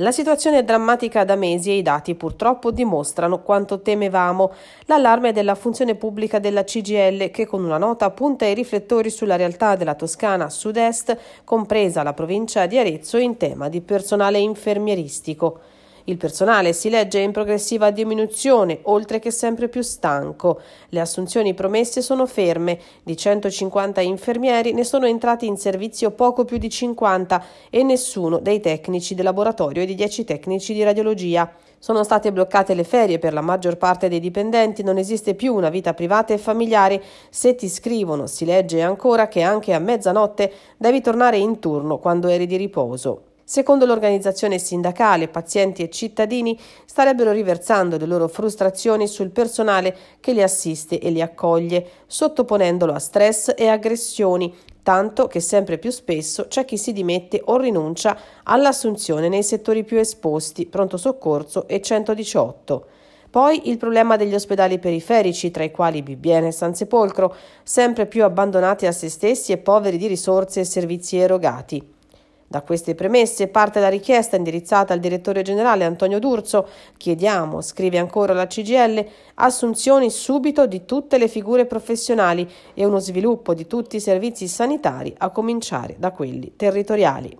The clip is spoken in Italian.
La situazione è drammatica da mesi e i dati purtroppo dimostrano quanto temevamo. L'allarme della funzione pubblica della CGL che con una nota punta i riflettori sulla realtà della Toscana sud-est, compresa la provincia di Arezzo, in tema di personale infermieristico. Il personale si legge in progressiva diminuzione, oltre che sempre più stanco. Le assunzioni promesse sono ferme. Di 150 infermieri ne sono entrati in servizio poco più di 50 e nessuno dei tecnici del laboratorio e di 10 tecnici di radiologia. Sono state bloccate le ferie per la maggior parte dei dipendenti, non esiste più una vita privata e familiare. Se ti scrivono, si legge ancora che anche a mezzanotte devi tornare in turno quando eri di riposo. Secondo l'organizzazione sindacale, pazienti e cittadini starebbero riversando le loro frustrazioni sul personale che li assiste e li accoglie, sottoponendolo a stress e aggressioni, tanto che sempre più spesso c'è chi si dimette o rinuncia all'assunzione nei settori più esposti, pronto soccorso e 118. Poi il problema degli ospedali periferici, tra i quali Bibiene e Sansepolcro, sempre più abbandonati a se stessi e poveri di risorse e servizi erogati. Da queste premesse parte la richiesta indirizzata al direttore generale Antonio D'Urso. Chiediamo, scrive ancora la CGL, assunzioni subito di tutte le figure professionali e uno sviluppo di tutti i servizi sanitari, a cominciare da quelli territoriali.